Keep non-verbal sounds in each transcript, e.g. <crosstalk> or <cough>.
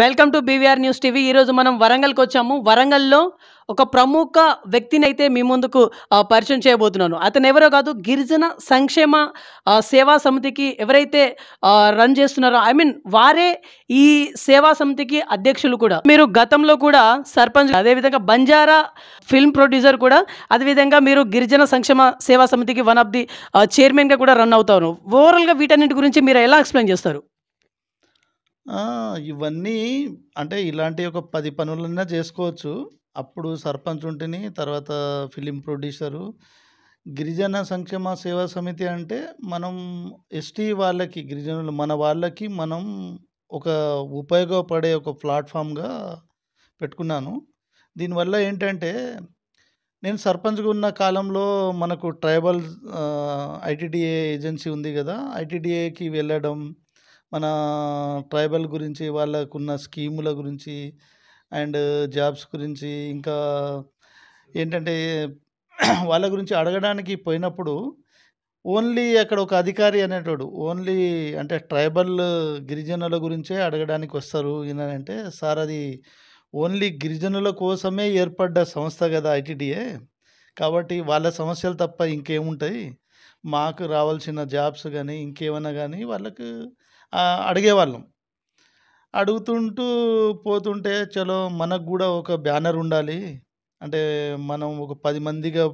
Welcome to BVR news TV ఈరోజు మనం వరంగల్కి వచ్చాము వరంగల్లో ఒక ప్రముఖ వ్యక్తిని అయితే మీ ముందుకు పరిచయం చేయబోతున్నాను అతను ఎవరో కాదు గిరిజన సంక్షేమ సేవా సమితికి ఎవరైతే రన్ చేస్తున్నారో ఐ మీన్ వారే ఈ సేవా సమితికి అధ్యక్షులు కూడా మీరు గతంలో కూడా సర్పంచ్ అదేవిధంగా బంజారా ఫిల్మ్ ప్రొడ్యూసర్ కూడా అదేవిధంగా మీరు గిరిజన సంక్షేమ సేవా సమితికి వన్ ఆఫ్ ది చైర్మన్గా కూడా రన్ అవుతారు ఓవరాల్గా వీటన్నింటి గురించి మీరు ఎలా ఎక్స్ప్లెయిన్ చేస్తారు ఇవన్నీ అంటే ఇలాంటి ఒక పది పనులన్నా చేసుకోవచ్చు అప్పుడు సర్పంచ్ ఉంటిని, తర్వాత ఫిలిం ప్రొడ్యూసరు. గిరిజన సంక్షేమ సేవా సమితి అంటే మనం ఎస్‌టీ వాళ్ళకి, గిరిజనులు మన వాళ్ళకి మనం ఒక ఉపయోగపడే ఒక ప్లాట్ఫామ్గా పెట్టుకున్నాను. దీనివల్ల ఏంటంటే, నేను సర్పంచ్‌గా ఉన్న కాలంలో మనకు ట్రైబల్ ఐటీడీఏ ఏజెన్సీ ఉంది కదా ఐటీడీఏకి వెళ్ళడం మన ట్రైబల్ గురించి వాళ్ళకున్న స్కీముల గురించి అండ్ జాబ్స్ గురించి ఇంకా ఏంటంటే <clears throat> వాళ్ళ గురించి అడగడానికి పోయినప్పుడు ఓన్లీ అక్కడ ఒక అధికారి అనేటోడు ఓన్లీ అంటే ట్రైబల్ గిరిజనుల గురించే అడగడానికి వస్తారు ఏంటంటే సార్ అది ఓన్లీ గిరిజనుల కోసమే ఏర్పడ్డ సంస్థ కదా ఐటీడీఏ కాబట్టి వాళ్ళ సమస్యలు తప్ప ఇంకేముంటాయి మాకు రావాల్సిన జాబ్స్ కానీ ఇంకేమైనా కానీ వాళ్ళకు అడిగేవాళ్ళం అడుగుతుంటూ పోతుంటే చలో మనకు కూడా ఒక బ్యానర్ ఉండాలి అంటే మనం ఒక పది మందిగా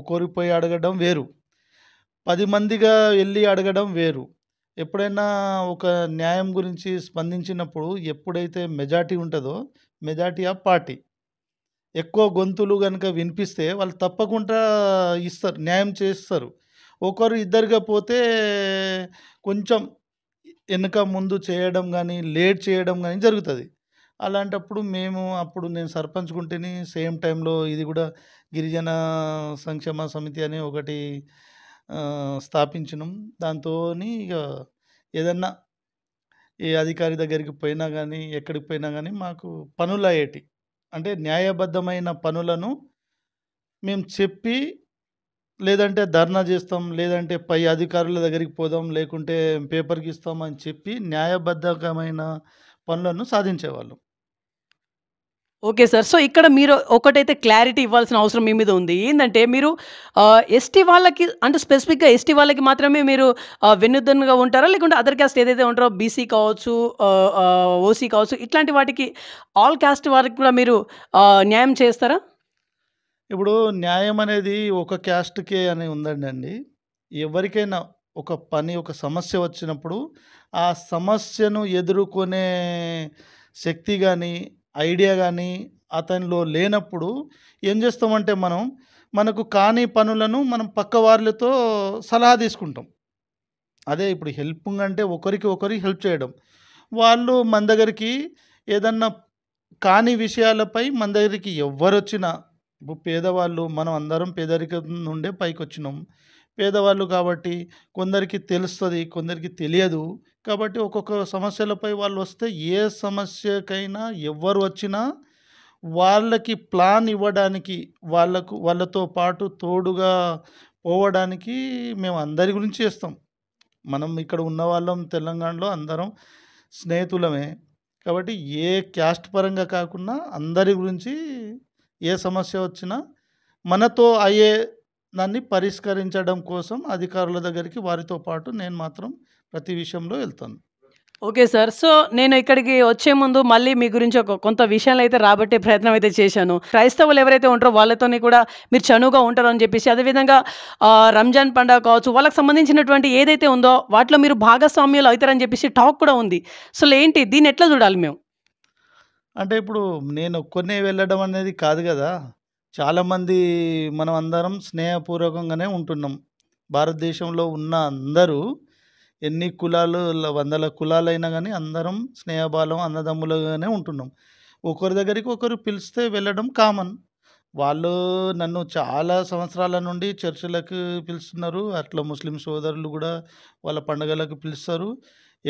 ఒకరికి పోయి అడగడం వేరు పది మందిగా వెళ్ళి అడగడం వేరు ఎప్పుడైనా ఒక న్యాయం గురించి స్పందించినప్పుడు ఎప్పుడైతే మెజార్టీ ఉంటుందో మెజార్టీ ఆఫ్ పార్టీ ఎక్కువ గొంతులు కనుక వినిపిస్తే వాళ్ళు తప్పకుండా ఇస్తారు న్యాయం చేస్తారు ఒకరు ఇద్దరుగా పోతే కొంచెం వెనక ముందు చేయడం కానీ లేట్ చేయడం కానీ జరుగుతుంది అలాంటప్పుడు మేము అప్పుడు నేను సర్పంచ్ కుంటేని సేమ్ టైంలో ఇది కూడా గిరిజన సంక్షేమ సమితి అని ఒకటి స్థాపించినాం దాంతో ఇక ఏదన్నా ఏ అధికారి దగ్గరికి పోయినా కానీ ఎక్కడికి పోయినా కానీ మాకు పనులు అయ్యేటి అంటే న్యాయబద్ధమైన పనులను మేము చెప్పి లేదంటే ధర్నా చేస్తాం లేదంటే పై అధికారుల దగ్గరికి పోదాం లేకుంటే పేపర్కి ఇస్తాం అని చెప్పి న్యాయబద్ధకమైన పనులను సాధించేవాళ్ళం ఓకే సార్ సో ఇక్కడ మీరు ఒకటైతే క్లారిటీ ఇవ్వాల్సిన అవసరం మీ మీద ఉంది ఏంటంటే మీరు ఎస్టీ వాళ్ళకి అంటే స్పెసిఫిక్గా ఎస్టీ వాళ్ళకి మాత్రమే మీరు వెన్నుదన్నుగా ఉంటారా లేకుంటే అదర్ క్యాస్ట్ ఏదైతే ఉంటారో బీసీ కావచ్చు ఓసీ కావచ్చు ఇట్లాంటి వాటికి ఆల్ క్యాస్ట్ వారికి కూడా మీరు న్యాయం చేస్తారా ఇప్పుడు న్యాయం అనేది ఒక క్యాస్ట్కే అని ఉందండి అండి ఎవరికైనా ఒక పని ఒక సమస్య వచ్చినప్పుడు ఆ సమస్యను ఎదుర్కొనే శక్తి కానీ ఐడియా కానీ అతనిలో లేనప్పుడు ఏం చేస్తామంటే మనం మనకు కాని పనులను మనం పక్క వారితో సలహా తీసుకుంటాం అదే ఇప్పుడు హెల్పింగ్ అంటే ఒకరికి ఒకరికి హెల్ప్ చేయడం వాళ్ళు మన దగ్గరికి ఏదన్నా కాని విషయాలపై మన దగ్గరికి వచ్చినా ఇప్పుడు పేదవాళ్ళు మనం అందరం పేదరికం నుండే పైకి వచ్చినాం పేదవాళ్ళు కాబట్టి కొందరికి తెలుస్తుంది కొందరికి తెలియదు కాబట్టి ఒక్కొక్క సమస్యలపై వాళ్ళు వస్తే ఏ సమస్యకైనా ఎవరు వచ్చినా వాళ్ళకి ప్లాన్ ఇవ్వడానికి వాళ్ళకు వాళ్ళతో పాటు తోడుగా పోవడానికి మేము అందరి గురించి చేస్తాం మనం ఇక్కడ ఉన్న వాళ్ళం తెలంగాణలో అందరం స్నేహితులమే కాబట్టి ఏ క్యాస్ట్ పరంగా కాకుండా అందరి గురించి ఏ సమస్య వచ్చినా మనతో అయ్యే దాన్ని పరిష్కరించడం కోసం అధికారుల దగ్గరికి వారితో పాటు నేను మాత్రం ప్రతి విషయంలో వెళ్తాను ఓకే సార్ సో నేను ఇక్కడికి వచ్చే ముందు మళ్ళీ మీ గురించి ఒక కొంత విషయాలు అయితే రాబట్టే ప్రయత్నం అయితే చేశాను క్రైస్తవులు ఎవరైతే ఉంటారో వాళ్ళతోని కూడా మీరు చనువుగా ఉంటారు అని చెప్పేసి అదేవిధంగా రంజాన్ పండగ కావచ్చు వాళ్ళకి సంబంధించినటువంటి ఏదైతే ఉందో వాటిలో మీరు భాగస్వామ్యాలు అవుతారని చెప్పేసి టాక్ కూడా ఉంది సో ఏంటి దీన్ని ఎట్లా చూడాలి మేము అంటే ఇప్పుడు నేను ఒక్కడినే వెళ్ళడం అనేది కాదు కదా చాలామంది మనం అందరం స్నేహపూర్వకంగానే ఉంటున్నాం భారతదేశంలో ఉన్న అందరూ ఎన్ని కులాలు వందల కులాలైనా కానీ అందరం స్నేహబాలం అన్నదమ్ములుగానే ఉంటున్నాం ఒకరి దగ్గరికి ఒకరు పిలిస్తే వెళ్ళడం కామన్ వాళ్ళు నన్ను చాలా సంవత్సరాల నుండి చర్చలకు పిలుస్తున్నారు అట్లా ముస్లిం సోదరులు కూడా వాళ్ళ పండుగలకు పిలుస్తారు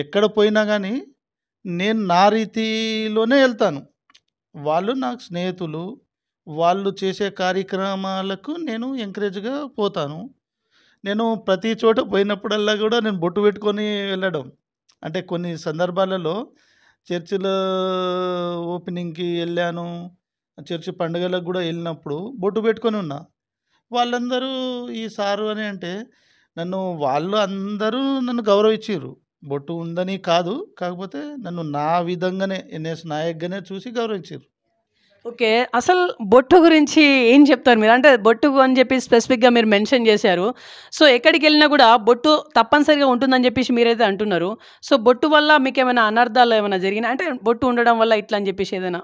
ఎక్కడ పోయినా కానీ నేను నా రీతిలోనే వెళ్తాను వాళ్ళు నాకు స్నేహితులు వాళ్ళు చేసే కార్యక్రమాలకు నేను ఎంకరేజ్గా పోతాను నేను ప్రతి చోట పోయినప్పుడల్లా కూడా నేను బొట్టు పెట్టుకొని వెళ్ళడం అంటే కొన్ని సందర్భాలలో చర్చిల ఓపెనింగ్కి వెళ్ళాను చర్చి పండుగలకు కూడా వెళ్ళినప్పుడు బొట్టు పెట్టుకొని ఉన్నా వాళ్ళందరూ ఈ సారు అని అంటే నన్ను వాళ్ళు అందరూ నన్ను గౌరవించారు బొట్టు ఉందని కాదు కాకపోతే నన్ను నా విధంగానే ఎన్ఎస్ నాయక్గానే చూసి గౌరవించారు ఓకే అసలు బొట్టు గురించి ఏం చెప్తారు మీరు అంటే బొట్టు అని చెప్పి స్పెసిఫిక్గా మీరు మెన్షన్ చేశారు సో ఎక్కడికి వెళ్ళినా కూడా బొట్టు తప్పనిసరిగా ఉంటుందని చెప్పేసి మీరైతే అంటున్నారు సో బొట్టు వల్ల మీకు ఏమైనా అనర్థాలు ఏమైనా జరిగినా అంటే బొట్టు ఉండడం వల్ల ఇట్లా అని చెప్పేసి ఏదైనా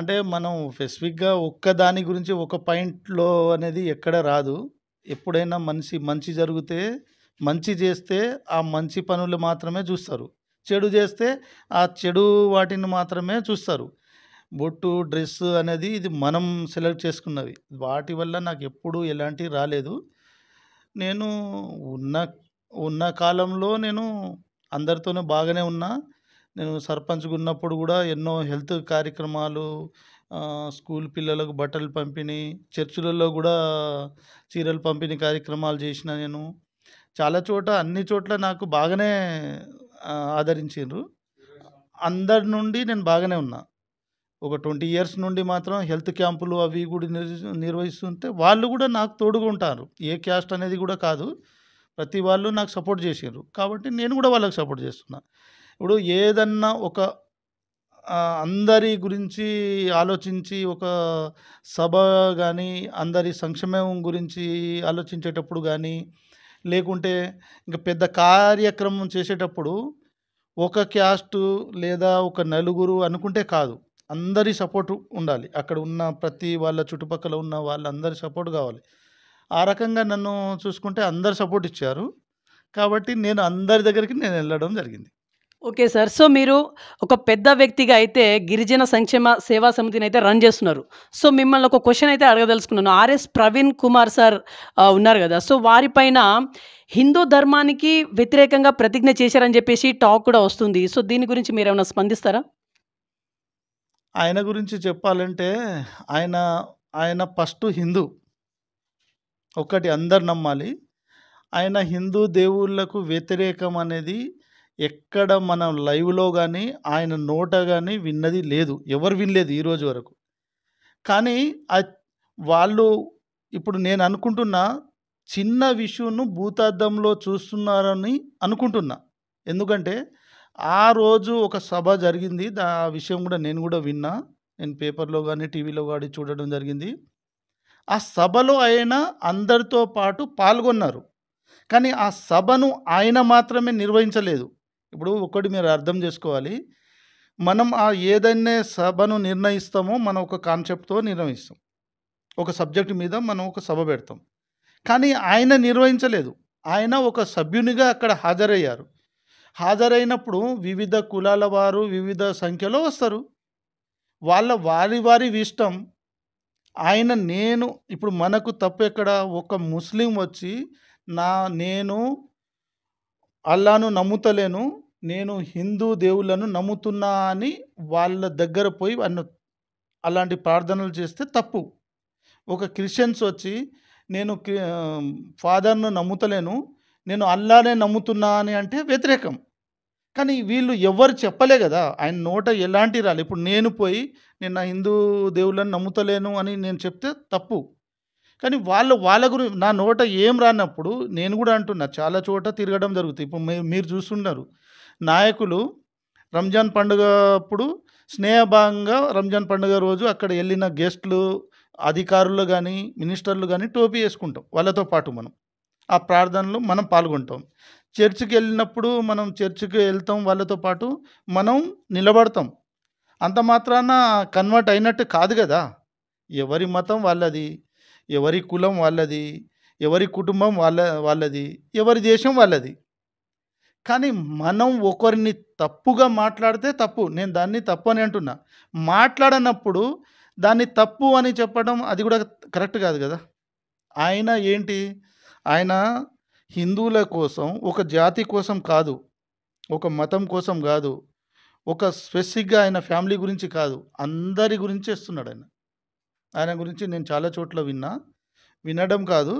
అంటే మనం స్పెసిఫిక్గా ఒక్క దాని గురించి ఒక పాయింట్లో అనేది ఎక్కడ రాదు ఎప్పుడైనా మనిషి మంచి జరిగితే మంచి చేస్తే ఆ మంచి పనులు మాత్రమే చూస్తారు చెడు చేస్తే ఆ చెడు వాటిని మాత్రమే చూస్తారు బొట్టు డ్రెస్ అనేది ఇది మనం సెలెక్ట్ చేసుకున్నవి వాటి వల్ల నాకు ఎప్పుడు ఎలాంటివి రాలేదు నేను ఉన్న ఉన్న కాలంలో నేను అందరితోనే బాగానే ఉన్నా నేను సర్పంచ్గా ఉన్నప్పుడు కూడా ఎన్నో హెల్త్ కార్యక్రమాలు స్కూల్ పిల్లలకు బట్టలు పంపిణీ చర్చిలలో కూడా చీరలు పంపిణీ కార్యక్రమాలు చేసిన నేను చాలా చోట అన్ని చోట్ల నాకు బాగానే ఆదరించారు అందరి నుండి నేను బాగానే ఉన్నా ఒక ట్వంటీ ఇయర్స్ నుండి మాత్రం హెల్త్ క్యాంపులు అవి కూడా నిర్వహిస్తుంటే వాళ్ళు కూడా నాకు తోడుగా ఉంటారు ఏ క్యాస్ట్ అనేది కూడా కాదు ప్రతి వాళ్ళు నాకు సపోర్ట్ చేసారు కాబట్టి నేను కూడా వాళ్ళకి సపోర్ట్ చేస్తున్నా ఇప్పుడు ఏదన్నా ఒక అందరి గురించి ఆలోచించి ఒక సభ కానీ అందరి సంక్షేమం గురించి ఆలోచించేటప్పుడు కానీ లేకుంటే ఇంక పెద్ద కార్యక్రమం చేసేటప్పుడు ఒక క్యాస్టు లేదా ఒక నలుగురు అనుకుంటే కాదు అందరి సపోర్ట్ ఉండాలి అక్కడ ఉన్న ప్రతి వాళ్ళ చుట్టుపక్కల ఉన్న వాళ్ళందరి సపోర్ట్ కావాలి ఆ రకంగా నన్ను చూసుకుంటే అందరు సపోర్ట్ ఇచ్చారు కాబట్టి నేను అందరి దగ్గరికి నేను వెళ్ళడం జరిగింది ఓకే సార్ సో మీరు ఒక పెద్ద వ్యక్తిగా అయితే గిరిజన సంక్షేమ సేవా సమితిని అయితే రన్ చేస్తున్నారు సో మిమ్మల్ని ఒక క్వశ్చన్ అయితే అడగదలుచుకున్నాను ఆర్ఎస్ ప్రవీణ్ కుమార్ సార్ ఉన్నారు కదా సో వారిపైన హిందూ ధర్మానికి వ్యతిరేకంగా ప్రతిజ్ఞ చేశారని చెప్పేసి టాక్ కూడా వస్తుంది సో దీని గురించి మీరు ఏమైనా స్పందిస్తారా ఆయన గురించి చెప్పాలంటే ఆయన ఆయన ఫస్ట్ హిందూ ఒకటి అందరు నమ్మాలి ఆయన హిందూ దేవుళ్ళకు వ్యతిరేకం అనేది ఎక్కడ మనం లైవ్లో కానీ ఆయన నోట కానీ విన్నది లేదు ఎవరు వినలేదు ఈరోజు వరకు కానీ వాళ్ళు ఇప్పుడు నేను అనుకుంటున్నా చిన్న విషయంను భూతార్థంలో చూస్తున్నారని అనుకుంటున్నా ఎందుకంటే ఆ రోజు ఒక సభ జరిగింది ఆ విషయం కూడా నేను కూడా విన్నా నేను పేపర్లో కానీ టీవీలో కానీ చూడడం జరిగింది ఆ సభలో ఆయన అందరితో పాటు పాల్గొన్నారు కానీ ఆ సభను ఆయన మాత్రమే నిర్వహించలేదు ఇప్పుడు ఒకటి మీరు అర్థం చేసుకోవాలి మనం ఆ ఏదైనా సభను నిర్ణయిస్తామో మనం ఒక కాన్సెప్ట్తో నిర్ణయిస్తాం ఒక సబ్జెక్ట్ మీద మనం ఒక సభ పెడతాం కానీ ఆయన నిర్వహించలేదు ఆయన ఒక సభ్యునిగా అక్కడ హాజరయ్యారు హాజరైనప్పుడు వివిధ కులాల వారు వివిధ సంఖ్యలో వస్తారు వాళ్ళ వారి వారి ఇష్టం ఆయన నేను ఇప్పుడు మనకు తప్పు ఎక్కడ ఒక ముస్లిం వచ్చి నా నేను అల్లాను నమ్ముతలేను నేను హిందూ దేవుళ్ళను నమ్ముతున్నా అని వాళ్ళ దగ్గర పోయి అన్న అలాంటి ప్రార్థనలు చేస్తే తప్పు ఒక క్రిస్టియన్స్ వచ్చి నేను ఫాదర్ను నమ్ముతలేను నేను అల్లానే నమ్ముతున్నా అని అంటే వ్యతిరేకం కానీ వీళ్ళు ఎవ్వరు చెప్పలే కదా ఆయన నోట ఎలాంటి రాలి ఇప్పుడు నేను పోయి నేను నా హిందూ దేవుళ్ళని నమ్ముతలేను అని నేను చెప్తే తప్పు కానీ వాళ్ళు వాళ్ళ గురి నా నోట ఏం రానప్పుడు నేను కూడా అంటున్నా చాలా చోట తిరగడం జరుగుతుంది ఇప్పుడు మీరు చూస్తున్నారు నాయకులు రంజాన్ పండుగ అప్పుడు స్నేహభాగంగా రంజాన్ పండుగ రోజు అక్కడ వెళ్ళిన గెస్టులు అధికారులు కానీ మినిస్టర్లు కానీ టోపీ వేసుకుంటాం వాళ్ళతో పాటు మనం ఆ ప్రార్థనలో మనం పాల్గొంటాం చర్చికి వెళ్ళినప్పుడు మనం చర్చికి వెళ్తాం వాళ్ళతో పాటు మనం నిలబడతాం అంత మాత్రాన కన్వర్ట్ అయినట్టు కాదు కదా ఎవరి మతం వాళ్ళది ఎవరి కులం వాళ్ళది ఎవరి కుటుంబం వాళ్ళ వాళ్ళది ఎవరి దేశం వాళ్ళది కానీ మనం ఒకరిని తప్పుగా మాట్లాడితే తప్పు నేను దాన్ని తప్పు అని అంటున్నా మాట్లాడనప్పుడు దాన్ని తప్పు అని చెప్పడం అది కూడా కరెక్ట్ కాదు కదా ఆయన ఏంటి ఆయన హిందువుల కోసం ఒక జాతి కోసం కాదు ఒక మతం కోసం కాదు ఒక స్పెసిఫిక్గా ఆయన ఫ్యామిలీ గురించి కాదు అందరి గురించి ఇస్తున్నాడు ఆయన ఆయన గురించి నేను చాలా చోట్ల విన్నా వినడం కాదు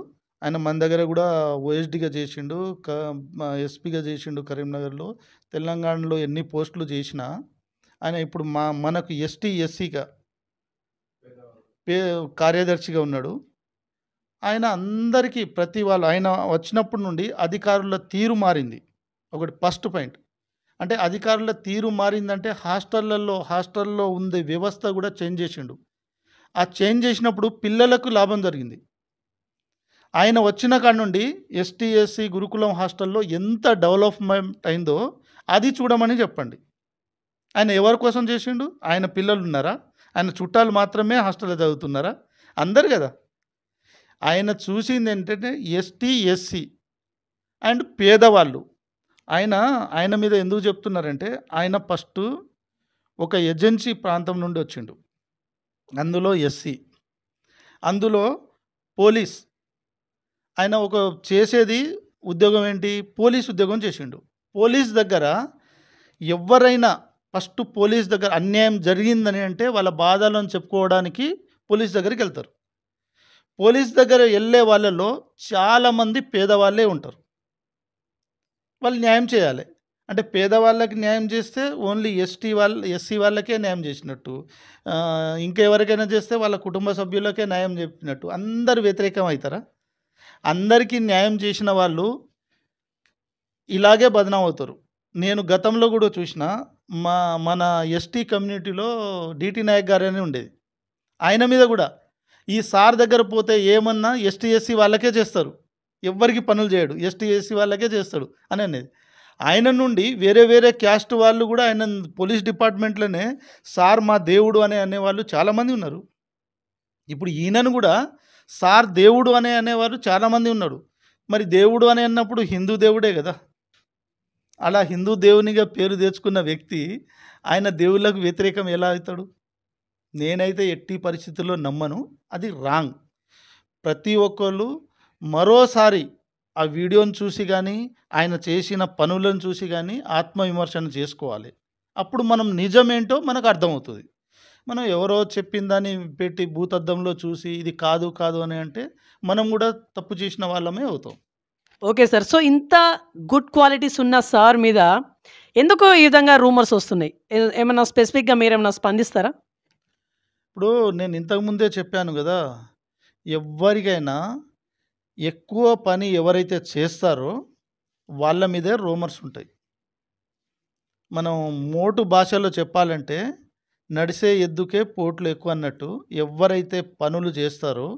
ఆయన మన దగ్గర కూడా ఓఎస్డిగా చేసిండు క ఎస్పీగా చేసిండు కరీంనగర్లో తెలంగాణలో ఎన్ని పోస్టులు చేసినా ఆయన ఇప్పుడు మా మనకు ఎస్టీ ఎస్సీగా పే కార్యదర్శిగా ఉన్నాడు ఆయన అందరికీ ప్రతి వాళ్ళు ఆయన వచ్చినప్పటి నుండి అధికారుల తీరు మారింది ఒకటి ఫస్ట్ పాయింట్ అంటే అధికారుల తీరు మారిందంటే హాస్టళ్లలో హాస్టల్లో ఉండే వ్యవస్థ కూడా చేంజ్ చేసిండు ఆ చేంజ్ చేసినప్పుడు పిల్లలకు లాభం జరిగింది ఆయన వచ్చిన కాడ నుండి ఎస్టీ ఎస్సీ గురుకులం హాస్టల్లో ఎంత డెవలప్మెంట్ అయిందో అది చూడమని చెప్పండి ఆయన ఎవరి కోసం చేసిండు ఆయన పిల్లలు ఉన్నారా ఆయన చుట్టాలు మాత్రమే హాస్టల్లో చదువుతున్నారా అందరు కదా ఆయన చూసింది ఏంటంటే ఎస్టీ ఎస్సీ అండ్ పేదవాళ్ళు ఆయన ఆయన మీద ఎందుకు చెప్తున్నారంటే ఆయన ఫస్ట్ ఒక ఏజెన్సీ ప్రాంతం నుండి వచ్చిండు అందులో ఎస్సీ అందులో పోలీస్ ఆయన ఒక చేసేది ఉద్యోగం ఏంటి పోలీస్ ఉద్యోగం చేసిండు పోలీస్ దగ్గర ఎవరైనా ఫస్ట్ పోలీస్ దగ్గర అన్యాయం జరిగిందని అంటే వాళ్ళ బాధలను చెప్పుకోవడానికి పోలీస్ దగ్గరికి వెళ్తారు పోలీస్ దగ్గర వెళ్ళే వాళ్ళలో చాలామంది పేదవాళ్ళే ఉంటారు వాళ్ళు న్యాయం చేయాలి అంటే పేదవాళ్ళకి న్యాయం చేస్తే ఓన్లీ ఎస్టీ వాళ్ళ ఎస్సీ వాళ్ళకే న్యాయం చేసినట్టు ఇంకెవరికైనా చేస్తే వాళ్ళ కుటుంబ సభ్యులకే న్యాయం చెప్పినట్టు అందరు వ్యతిరేకం అవుతారా అందరికీ న్యాయం చేసిన వాళ్ళు ఇలాగే బదనాం అవుతారు నేను గతంలో కూడా చూసిన మా మన ఎస్టీ కమ్యూనిటీలో డిటి నాయక్ గారు ఉండేది ఆయన మీద కూడా ఈ సార్ దగ్గర పోతే ఏమన్నా ఎస్టీ ఎస్సీ వాళ్ళకే చేస్తారు ఎవ్వరికి పనులు చేయడు ఎస్టీ ఎస్సీ వాళ్ళకే చేస్తాడు అని అనేది ఆయన నుండి వేరే వేరే క్యాస్ట్ వాళ్ళు కూడా ఆయన పోలీస్ డిపార్ట్మెంట్లోనే సార్ మా దేవుడు అని అనేవాళ్ళు చాలామంది ఉన్నారు ఇప్పుడు ఈయనను కూడా సార్ దేవుడు అనే అనేవారు చాలామంది ఉన్నారు మరి దేవుడు అని అన్నప్పుడు హిందూ దేవుడే కదా అలా హిందూ దేవునిగా పేరు తెచ్చుకున్న వ్యక్తి ఆయన దేవుళ్ళకు వ్యతిరేకం ఎలా అవుతాడు నేనైతే ఎట్టి పరిస్థితుల్లో నమ్మను అది రాంగ్ ప్రతి ఒక్కళ్ళు మరోసారి ఆ వీడియోను చూసి కానీ ఆయన చేసిన పనులను చూసి కానీ ఆత్మవిమర్శన చేసుకోవాలి అప్పుడు మనం నిజమేంటో మనకు అర్థమవుతుంది మనం ఎవరో దాన్ని పెట్టి భూతద్దంలో చూసి ఇది కాదు కాదు అని అంటే మనం కూడా తప్పు చేసిన వాళ్ళమే అవుతాం ఓకే సార్ సో ఇంత గుడ్ క్వాలిటీస్ ఉన్న సార్ మీద ఎందుకు ఈ విధంగా రూమర్స్ వస్తున్నాయి ఏమైనా స్పెసిఫిక్గా మీరు ఏమైనా స్పందిస్తారా ఇప్పుడు నేను ఇంతకుముందే చెప్పాను కదా ఎవరికైనా ఎక్కువ పని ఎవరైతే చేస్తారో వాళ్ళ మీదే రూమర్స్ ఉంటాయి మనం మోటు భాషలో చెప్పాలంటే నడిసే ఎద్దుకే పోట్లు ఎక్కువ అన్నట్టు ఎవరైతే పనులు చేస్తారో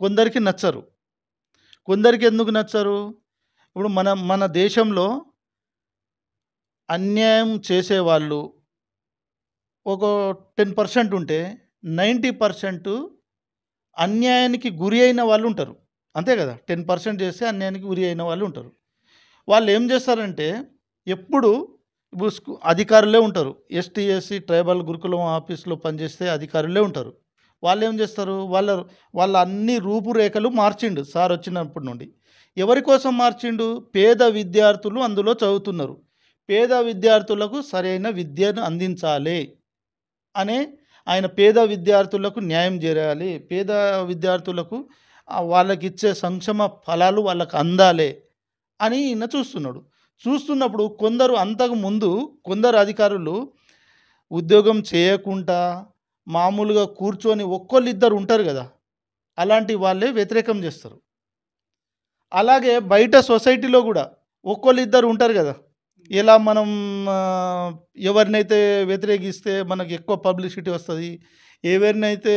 కొందరికి నచ్చరు కొందరికి ఎందుకు నచ్చరు ఇప్పుడు మన మన దేశంలో అన్యాయం చేసేవాళ్ళు ఒక టెన్ పర్సెంట్ ఉంటే నైంటీ పర్సెంట్ అన్యాయానికి గురి అయిన వాళ్ళు ఉంటారు అంతే కదా టెన్ పర్సెంట్ చేస్తే అన్యాయానికి గురి అయిన వాళ్ళు ఉంటారు వాళ్ళు ఏం చేస్తారంటే ఎప్పుడు అధికారులే ఉంటారు ఎస్టీ ఎస్సీ ట్రైబల్ గురుకులం ఆఫీస్లో పనిచేస్తే అధికారులే ఉంటారు వాళ్ళు ఏం చేస్తారు వాళ్ళ వాళ్ళ అన్ని రూపురేఖలు మార్చిండు సార్ వచ్చినప్పటి నుండి ఎవరి కోసం మార్చిండు పేద విద్యార్థులు అందులో చదువుతున్నారు పేద విద్యార్థులకు సరైన విద్యను అందించాలి అనే ఆయన పేద విద్యార్థులకు న్యాయం చేయాలి పేద విద్యార్థులకు వాళ్ళకి ఇచ్చే సంక్షేమ ఫలాలు వాళ్ళకు అందాలి అని ఈయన చూస్తున్నాడు చూస్తున్నప్పుడు కొందరు అంతకు ముందు కొందరు అధికారులు ఉద్యోగం చేయకుండా మామూలుగా కూర్చొని ఒక్కళ్ళు ఇద్దరు ఉంటారు కదా అలాంటి వాళ్ళే వ్యతిరేకం చేస్తారు అలాగే బయట సొసైటీలో కూడా ఒక్కళ్ళు ఇద్దరు ఉంటారు కదా ఎలా మనం ఎవరినైతే వ్యతిరేకిస్తే మనకు ఎక్కువ పబ్లిసిటీ వస్తుంది ఎవరినైతే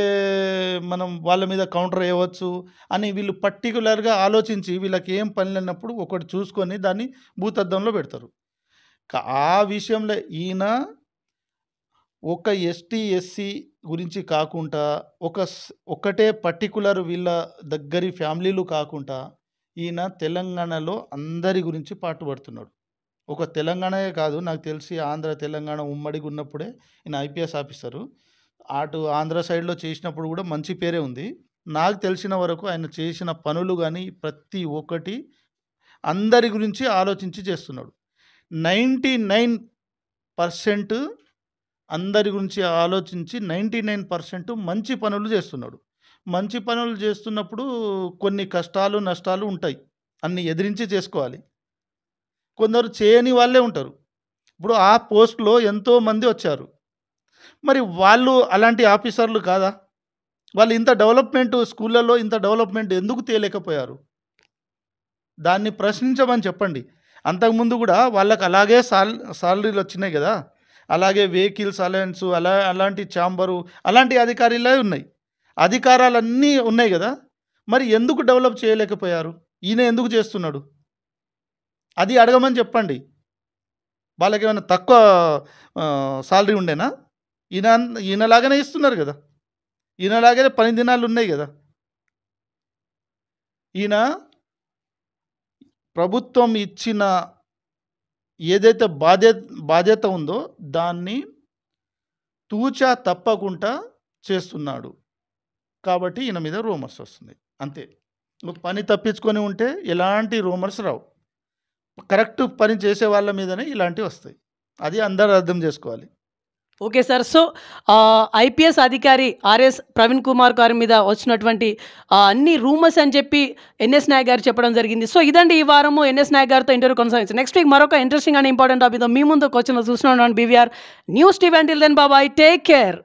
మనం వాళ్ళ మీద కౌంటర్ వేయవచ్చు అని వీళ్ళు పర్టికులర్గా ఆలోచించి వీళ్ళకి ఏం పని లేనప్పుడు ఒకటి చూసుకొని దాన్ని భూతద్దంలో పెడతారు ఆ విషయంలో ఈయన ఒక ఎస్టీ ఎస్సీ గురించి కాకుండా ఒక ఒకటే పర్టికులర్ వీళ్ళ దగ్గరి ఫ్యామిలీలు కాకుండా ఈయన తెలంగాణలో అందరి గురించి పాటుపడుతున్నాడు ఒక తెలంగాణయే కాదు నాకు తెలిసి ఆంధ్ర తెలంగాణ ఉమ్మడిగా ఉన్నప్పుడే ఈయన ఐపీఎస్ ఆఫీసరు అటు ఆంధ్ర సైడ్లో చేసినప్పుడు కూడా మంచి పేరే ఉంది నాకు తెలిసిన వరకు ఆయన చేసిన పనులు కానీ ప్రతి ఒక్కటి అందరి గురించి ఆలోచించి చేస్తున్నాడు నైంటీ నైన్ పర్సెంట్ అందరి గురించి ఆలోచించి నైంటీ నైన్ పర్సెంట్ మంచి పనులు చేస్తున్నాడు మంచి పనులు చేస్తున్నప్పుడు కొన్ని కష్టాలు నష్టాలు ఉంటాయి అన్ని ఎదిరించి చేసుకోవాలి కొందరు చేయని వాళ్ళే ఉంటారు ఇప్పుడు ఆ పోస్ట్లో ఎంతోమంది వచ్చారు మరి వాళ్ళు అలాంటి ఆఫీసర్లు కాదా వాళ్ళు ఇంత డెవలప్మెంట్ స్కూళ్ళల్లో ఇంత డెవలప్మెంట్ ఎందుకు తేలేకపోయారు దాన్ని ప్రశ్నించమని చెప్పండి అంతకుముందు కూడా వాళ్ళకి అలాగే సాల్ సాలరీలు వచ్చినాయి కదా అలాగే వెహికల్స్ అలయన్స్ అలా అలాంటి ఛాంబరు అలాంటి అధికారులే ఉన్నాయి అధికారాలన్నీ ఉన్నాయి కదా మరి ఎందుకు డెవలప్ చేయలేకపోయారు ఈయన ఎందుకు చేస్తున్నాడు అది అడగమని చెప్పండి వాళ్ళకి ఏమైనా తక్కువ సాలరీ ఉండేనా ఈయన ఈయనలాగానే ఇస్తున్నారు కదా ఈయనలాగానే పని దినాలు ఉన్నాయి కదా ఈయన ప్రభుత్వం ఇచ్చిన ఏదైతే బాధ్యత బాధ్యత ఉందో దాన్ని తూచా తప్పకుండా చేస్తున్నాడు కాబట్టి ఈయన మీద రూమర్స్ వస్తుంది అంతే పని తప్పించుకొని ఉంటే ఎలాంటి రూమర్స్ రావు కరెక్ట్ పని చేసే వాళ్ళ మీదనే ఇలాంటివి వస్తాయి అది అందరూ అర్థం చేసుకోవాలి ఓకే సార్ సో ఐపీఎస్ అధికారి ఆర్ఎస్ ప్రవీణ్ కుమార్ గారి మీద వచ్చినటువంటి అన్ని రూమర్స్ అని చెప్పి ఎన్ఎస్ నాయక్ గారు చెప్పడం జరిగింది సో ఇదండి ఈ వారము ఎన్ఎస్ నాయక్ గారితో ఇంటర్వ్యూ కొనసాగించారు నెక్స్ట్ వీక్ మరొక ఇంట్రెస్టింగ్ అండ్ ఇంపార్టెంట్ టాపిక్ మీ ముందుకు వచ్చిన చూస్తున్నాను BVR news TV until then bye bye take care